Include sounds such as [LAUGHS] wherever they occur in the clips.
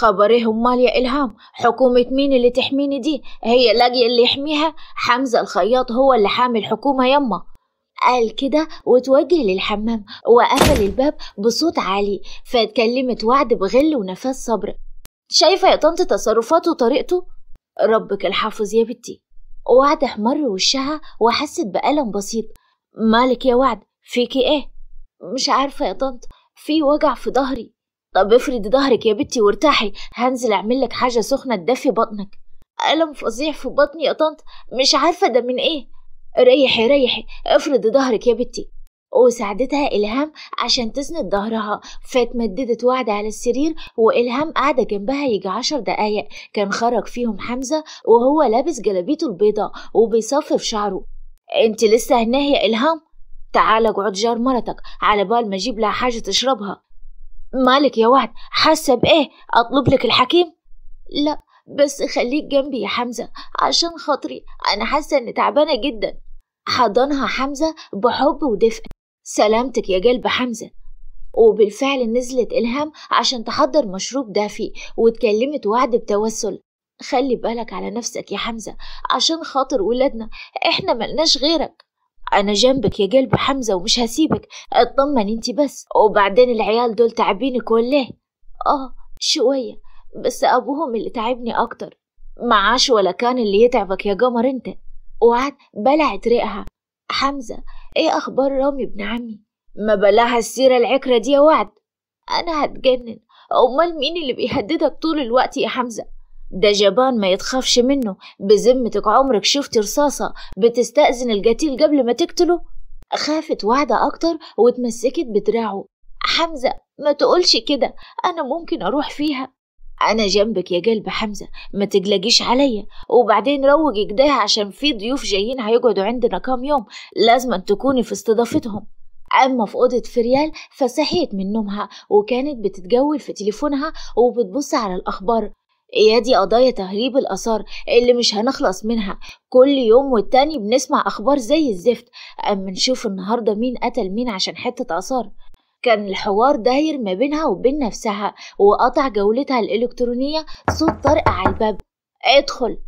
خبرهم مال يا إلهام حكومة مين اللي تحميني دي هي لاقية اللي يحميها حمزة الخياط هو اللي حامي الحكومة يما قال كده وتوجه للحمام وقفل الباب بصوت عالي فاتكلمت وعد بغل ونفس صبر شايفة يا طنط تصرفاته وطريقته ربك الحافظ يا بنتي وعد احمر وشها وحست بألم بسيط مالك يا وعد فيكي ايه مش عارفة يا طنط في وجع في ظهري طب افرد ظهرك يا بنتي وارتاحي هنزل اعمل لك حاجة سخنة تدفي بطنك ألم فظيع في بطني يا طنط مش عارفة ده من ايه ريحي ريحي افرد ظهرك يا بنتي وساعدتها إلهام عشان تسند ظهرها فاتمددت وعد على السرير وإلهام قاعدة جنبها يجي عشر دقايق كان خرج فيهم حمزة وهو لابس جلابيته البيضاء وبيصفف شعره انت لسه هنا يا إلهام تعالى اقعد جار مرتك على بال ما اجيب لها حاجة تشربها مالك يا وعد حاسة بإيه أطلب لك الحكيم لا بس خليك جنبي يا حمزة عشان خاطري أنا حاسة إني تعبانة جدا حضنها حمزة بحب ودفء سلامتك يا قلب حمزة وبالفعل نزلت إلهام عشان تحضر مشروب دافي واتكلمت وعد بتوسل خلي بالك على نفسك يا حمزة عشان خاطر ولادنا احنا ملناش غيرك أنا جنبك يا قلب حمزة ومش هسيبك اطمن انت بس وبعدين العيال دول تعبينك ولا آه شوية بس أبوهم اللي تعبني أكتر معاش ولا كان اللي يتعبك يا قمر انت وعاد بلعت ريقها حمزة ايه أخبار رامي ابن عمي؟ ما بلاها السيرة العكرة دي يا وعد أنا هتجنن أمال مين اللي بيهددك طول الوقت يا حمزة؟ ده جبان ما يتخافش منه بذمتك عمرك شفت رصاصة بتستأذن القتيل قبل ما تقتله؟ خافت واحدة أكتر واتمسكت بدراعه حمزة ما تقولش كده أنا ممكن أروح فيها أنا جنبك يا قلب حمزة ما تقلقيش عليا وبعدين روجي كده عشان في ضيوف جايين هيقعدوا عندنا كام يوم لازم تكوني في استضافتهم أما في أوضة فريال فصحيت من نومها وكانت بتتجول في تليفونها وبتبص على الأخبار إيه دي قضايا تهريب الآثار اللي مش هنخلص منها كل يوم والتاني بنسمع أخبار زي الزفت أما نشوف النهاردة مين قتل مين عشان حتة آثار كان الحوار داير ما بينها وبين نفسها وقطع جولتها الإلكترونية صوت طرق على الباب ادخل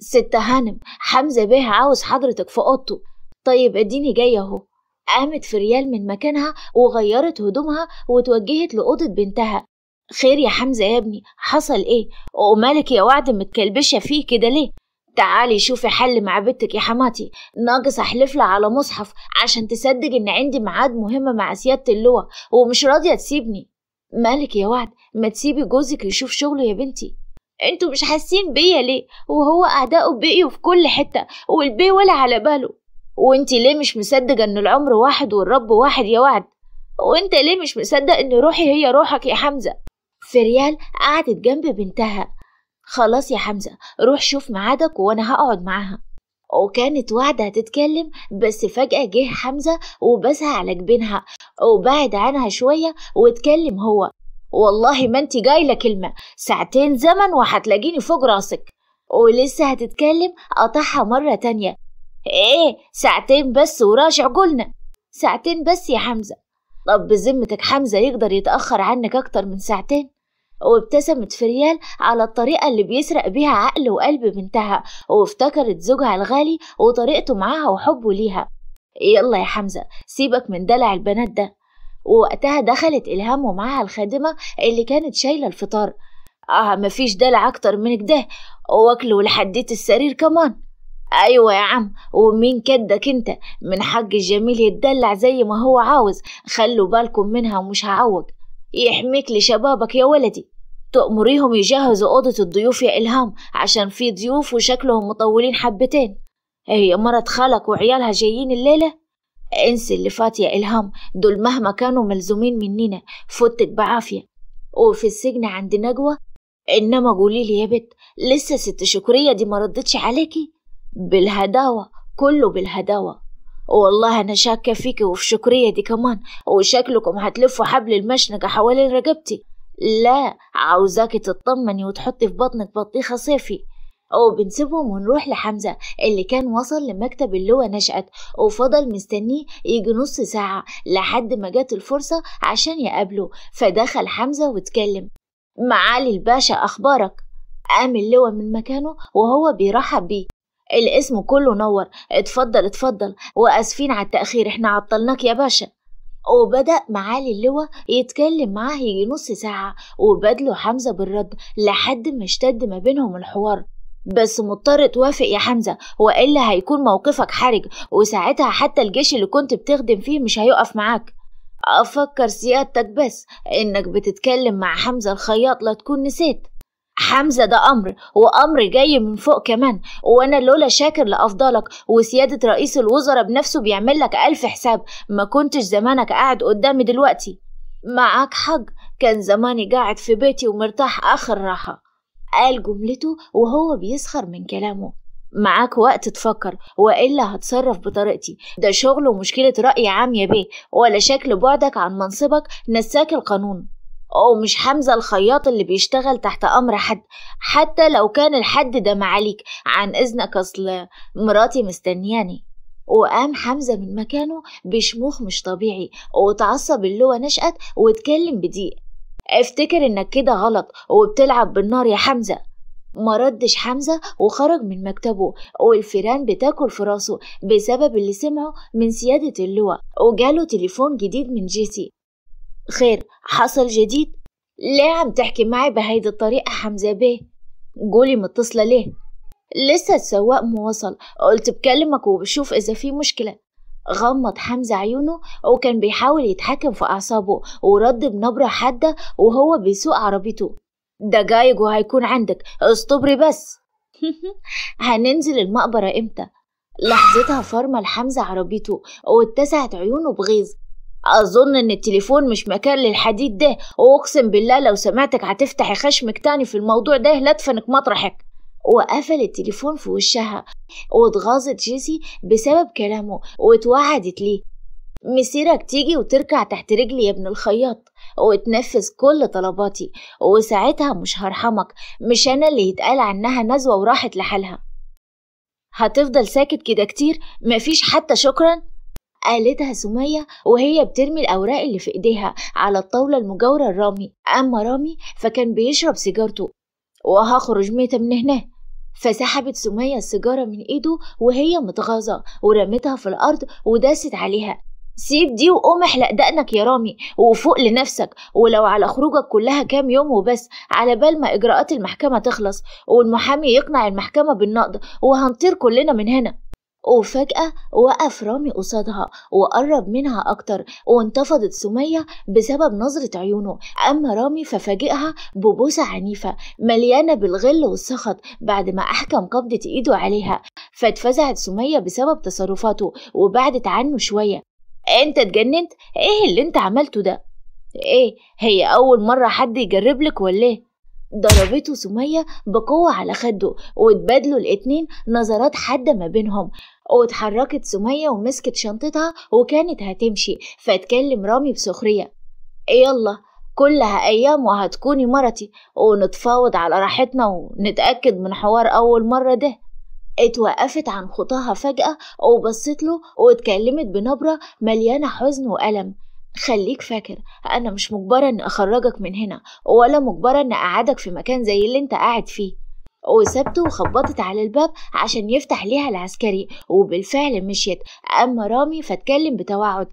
ست هانم حمزة بيه عاوز حضرتك في أوضته طيب اديني جاية اهو قامت فريال من مكانها وغيرت هدومها وتوجهت لأوضة بنتها خير يا حمزة يا ابني حصل ايه ومالك يا وعد متكلبشة فيه كده ليه تعالي شوفي حل مع بنتك يا حماتي ناقص احلف لها على مصحف عشان تصدق ان عندي ميعاد مهمة مع سيادة اللواء ومش راضية تسيبني مالك يا وعد ما تسيبي جوزك يشوف شغله يا بنتي انتوا مش حاسين بيا ليه وهو اعدائه بقيوا في كل حتة والبي ولا على باله وانتي ليه مش مصدقة ان العمر واحد والرب واحد يا وعد وانت ليه مش مصدق ان روحي هي روحك يا حمزة فريال قعدت جنب بنتها خلاص يا حمزة روح شوف ميعادك وأنا هقعد معاها وكانت وعدة هتتكلم بس فجأة جه حمزة وبسها على جبينها وبعد عنها شوية واتكلم هو والله ما انت جايلة كلمة ساعتين زمن وهتلاقيني فوق راسك ولسه هتتكلم قطعها مرة تانية ايه ساعتين بس وراجع قلنا ساعتين بس يا حمزة طب بذمتك حمزة يقدر يتأخر عنك أكتر من ساعتين وابتسمت فريال على الطريقة اللي بيسرق بيها عقل وقلب بنتها وافتكرت زوجها الغالي وطريقته معاها وحبه ليها يلا يا حمزة سيبك من دلع البنات ده ووقتها دخلت إلهام ومعاها الخادمة اللي كانت شايلة الفطار آه مفيش دلع أكتر من كده واكله لحديت السرير كمان أيوة يا عم ومين كدك أنت من حق الجميل يتدلع زي ما هو عاوز خلوا بالكم منها ومش هعوج يحميك لشبابك يا ولدي تأمريهم يجهزوا أوضة الضيوف يا إلهام عشان في ضيوف وشكلهم مطولين حبتين هي مرت خالك وعيالها جايين الليلة انسي اللي فات يا إلهام دول مهما كانوا ملزومين مننا فوتك بعافية وفي السجن عند نجوى إنما قولي لي يا بت لسه ست شكرية دي ما ردتش عليكي بالهداوة كله بالهداوة والله أنا شاكة فيك وفي شكرية دي كمان وشكلكم هتلفوا حبل المشنقة حوالين رقبتي لا عاوزاكي تطمني وتحطي في بطنك بطيخة صيفي وبنسيبهم ونروح لحمزة اللي كان وصل لمكتب اللواء نشأت وفضل مستنيه يجي نص ساعة لحد ما جت الفرصة عشان يقابله فدخل حمزة واتكلم معالي الباشا أخبارك قام اللواء من مكانه وهو بيرحب بيه الاسم كله نور اتفضل اتفضل واسفين على التأخير احنا عطلناك يا باشا وبدأ معالي اللواء يتكلم معاه يجي نص ساعة وبدله حمزة بالرد لحد ما اشتد ما بينهم الحوار بس مضطر توافق يا حمزة وإلا هيكون موقفك حرج وساعتها حتى الجيش اللي كنت بتخدم فيه مش هيقف معاك أفكر سيادتك بس إنك بتتكلم مع حمزة الخياط لا تكون نسيت حمزة ده أمر وأمر جاي من فوق كمان وأنا لولا شاكر لافضالك وسيادة رئيس الوزراء بنفسه بيعمل لك ألف حساب ما كنتش زمانك قاعد قدامي دلوقتي معاك حق كان زماني قاعد في بيتي ومرتاح آخر راحة قال جملته وهو بيسخر من كلامه معاك وقت تفكر وإلا هتصرف بطريقتي ده شغل ومشكلة رأي عام يا بيه ولا شكل بعدك عن منصبك نساك القانون أو مش حمزة الخياط اللي بيشتغل تحت أمر حد حتى لو كان الحد ده معاليك عن إذنك أصل مراتي مستنياني وقام حمزة من مكانه بشموخ مش طبيعي وتعصب اللواء نشأت واتكلم بضيق افتكر انك كده غلط وبتلعب بالنار يا حمزة ما ردش حمزة وخرج من مكتبه والفيران بتاكل في راسه بسبب اللي سمعه من سيادة اللواء وجاله تليفون جديد من جيسي خير حصل جديد ليه عم تحكي معي بهيدي الطريقة حمزة بيه قولي متصلة ليه لسه السواق مواصل قلت بكلمك وبشوف إذا في مشكلة غمض حمزة عيونه وكان بيحاول يتحكم في أعصابه ورد بنبرة حادة وهو بيسوق عربيته دقايق وهيكون عندك اصطبري بس [LAUGHS] هننزل المقبرة امتى لحظتها فرمل حمزة عربيته واتسعت عيونه بغيظ اظن ان التليفون مش مكان للحديد ده واقسم بالله لو سمعتك هتفتحي خشمك تاني في الموضوع ده لا مطرحك وقفل التليفون في وشها واتغاظت جيسي بسبب كلامه واتوعدت ليه مسيرك تيجي وتركع تحت رجلي يا ابن الخياط وتنفذ كل طلباتي وساعتها مش هرحمك مش انا اللي يتقال عنها نزوه وراحت لحالها هتفضل ساكت كده كتير مفيش حتى شكرا قالتها سمية وهي بترمي الأوراق اللي في إيديها على الطاولة المجاورة لرامي أما رامي فكان بيشرب سيجارته وهخرج ميتة من هنا فسحبت سمية السيجارة من إيده وهي متغاظة ورمتها في الأرض وداست عليها سيب دي وقوم احلق دقنك يا رامي وفوق لنفسك ولو على خروجك كلها كام يوم وبس على بال ما إجراءات المحكمة تخلص والمحامي يقنع المحكمة بالنقض وهنطير كلنا من هنا وفجأة وقف رامي قصادها وقرب منها أكتر وانتفضت سمية بسبب نظرة عيونه أما رامي ففاجئها ببوسة عنيفة مليانة بالغل والسخط بعد ما أحكم قبضة إيده عليها فاتفزعت سمية بسبب تصرفاته وبعدت عنه شوية أنت اتجننت؟ إيه اللي أنت عملته ده؟ إيه هي أول مرة حد يجربلك ولا إيه؟ ضربته سمية بقوة على خده واتبادلوا الاتنين نظرات حادة ما بينهم واتحركت سمية ومسكت شنطتها وكانت هتمشي فاتكلم رامي بسخرية يلا كلها أيام وهتكوني مرتي ونتفاوض على راحتنا ونتأكد من حوار أول مرة ده اتوقفت عن خطاها فجأة وبصت له واتكلمت بنبرة مليانة حزن وألم خليك فاكر أنا مش مجبرة إن أخرجك من هنا ولا مجبرة إن أقعدك في مكان زي اللي أنت قاعد فيه وسابته وخبطت على الباب عشان يفتح ليها العسكري وبالفعل مشيت أما رامي فاتكلم بتوعد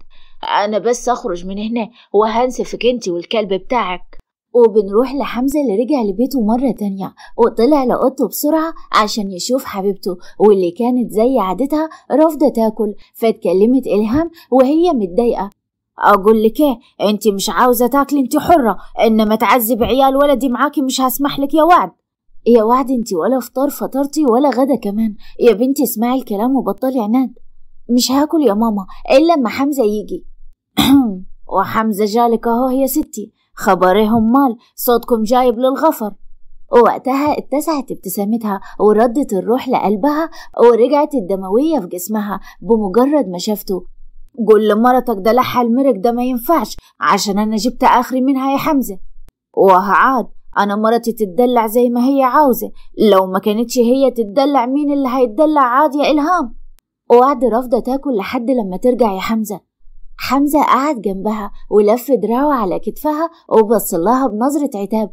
أنا بس أخرج من هنا وهنسفك أنت والكلب بتاعك وبنروح لحمزة اللي رجع لبيته مرة تانية وطلع لأوضته بسرعة عشان يشوف حبيبته واللي كانت زي عادتها رافضة تاكل فاتكلمت إلهام وهي متضايقة اقول لك ايه انت مش عاوزه تاكلي انت حره انما تعذب عيال ولدي معاكي مش هسمح لك يا وعد يا وعد انت ولا فطار فطرتي ولا غدا كمان يا بنتي اسمعي الكلام وبطلي عناد مش هاكل يا ماما الا لما حمزه يجي [CLEARS THROAT] وحمزه جالك اهو يا ستي خبرهم مال صوتكم جايب للغفر ووقتها اتسعت ابتسامتها وردت الروح لقلبها ورجعت الدموية في جسمها بمجرد ما شافته قول لمرتك ده لحى المرق ده ما ينفعش عشان أنا جبت آخري منها يا حمزة وهعاد أنا مرتي تتدلع زي ما هي عاوزة لو ما كانتش هي تتدلع مين اللي هيتدلع عاد يا إلهام وقعد رافضة تاكل لحد لما ترجع يا حمزة حمزة قعد جنبها ولف دراعه على كتفها وبص لها بنظرة عتاب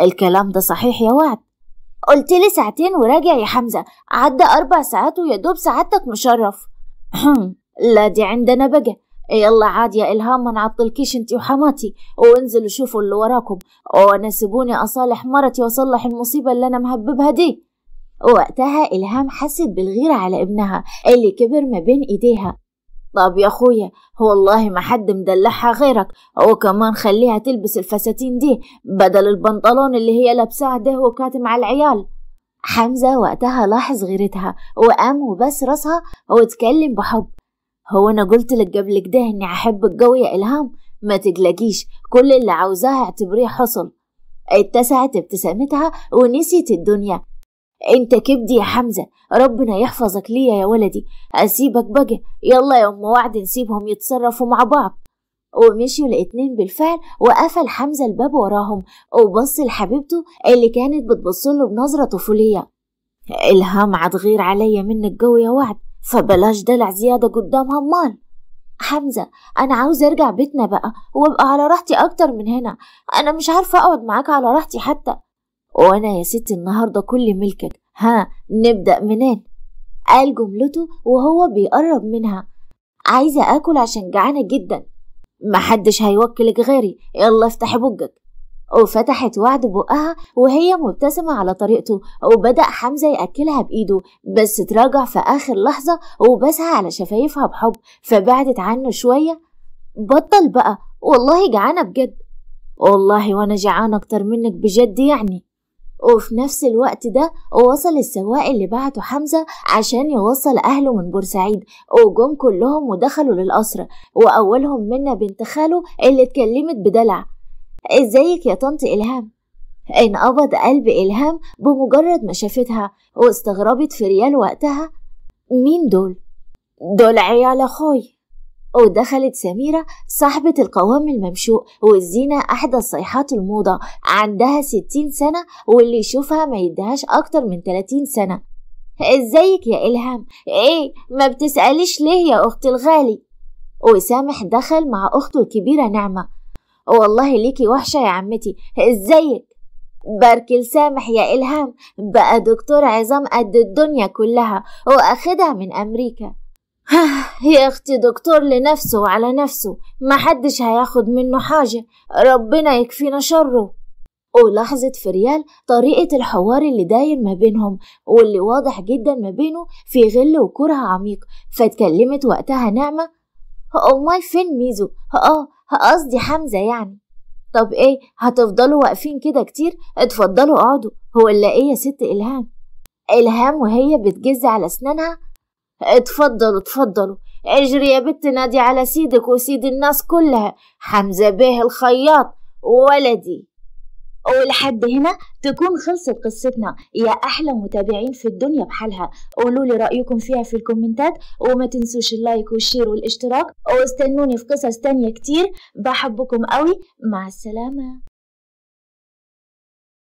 الكلام ده صحيح يا وعد قلت لي ساعتين وراجع يا حمزة عدى أربع ساعات ويا دوب سعادتك مشرف [CLEARS THROAT] لا دي عندنا بقى يلا عاد يا إلهام ما نعطلكيش انتي وحماتي وانزلوا شوفوا اللي وراكم وانا سيبوني أصالح مرتي وأصلح المصيبة اللي أنا مهببها دي وقتها إلهام حست بالغيرة على ابنها اللي كبر ما بين إيديها طب يا أخويا والله ما حد مدلعها غيرك وكمان خليها تلبس الفساتين دي بدل البنطلون اللي هي لابساه ده وكاتم على العيال حمزة وقتها لاحظ غيرتها وقام وبس راسها واتكلم بحب هو أنا قلت لك قبل كده إني أحبك قوي يا إلهام ما تقلقيش كل اللي عاوزاه اعتبريه حصل اتسعت ابتسامتها ونسيت الدنيا انت كبدي يا حمزة ربنا يحفظك ليا يا ولدي اسيبك بقى يلا يا ام وعد نسيبهم يتصرفوا مع بعض ومشيوا الاتنين بالفعل وقفل حمزة الباب وراهم وبص لحبيبته اللي كانت بتبصله بنظرة طفولية إلهام عتغير عليا منك جو يا وعد فبلاش دلع زيادة قدام همال حمزة أنا عاوز أرجع بيتنا بقى وأبقى على راحتي أكتر من هنا أنا مش عارفة أقعد معاك على راحتي حتى وأنا يا ستي النهاردة كل ملكك ها نبدأ منين قال جملته وهو بيقرب منها عايزة آكل عشان جعانة جدا محدش هيوكلك غيري يلا افتحي بجك وفتحت وعد بقها وهي مبتسمة على طريقته وبدأ حمزة يأكلها بإيده بس تراجع في آخر لحظة وبسها على شفايفها بحب فبعدت عنه شوية بطل بقى والله جعانة بجد والله وأنا جعانة أكتر منك بجد يعني وفي نفس الوقت ده وصل السواق اللي بعته حمزة عشان يوصل أهله من بورسعيد وجم كلهم ودخلوا للقصر وأولهم منا بنت خاله اللي اتكلمت بدلع ازيك يا طنط إلهام انقبض قلب إلهام بمجرد ما شافتها واستغربت في ريال وقتها مين دول؟ دول عيال أخوي ودخلت سميرة صاحبة القوام الممشوق والزينة أحدى صيحات الموضة عندها ستين سنة واللي يشوفها ما يدهاش أكتر من تلاتين سنة ازيك يا إلهام ايه ما بتسأليش ليه يا أختي الغالي وسامح دخل مع أخته الكبيرة نعمة والله ليكي وحشة يا عمتي ازيك باركل سامح يا إلهام بقى دكتور عظام قد الدنيا كلها وأخدها من أمريكا يا أختي دكتور لنفسه وعلى نفسه محدش هياخد منه حاجة ربنا يكفينا شره ولاحظت فريال طريقة الحوار اللي داير ما بينهم واللي واضح جدا ما بينه في غل وكره عميق فاتكلمت وقتها نعمة أمال فين ميزو؟ آه قصدي حمزة يعني طب ايه هتفضلوا واقفين كده كتير اتفضلوا اقعدوا هو اللي ايه يا ست الهام الهام وهي بتجز على اسنانها اتفضلوا اتفضلوا اجري يا بت نادي على سيدك وسيد الناس كلها حمزة بيه الخياط ولدي ولحد هنا تكون خلصت قصتنا يا أحلى متابعين في الدنيا بحالها قولوا لي رأيكم فيها في الكومنتات وما تنسوش اللايك والشير والاشتراك واستنوني في قصص تانية كتير بحبكم قوي مع السلامة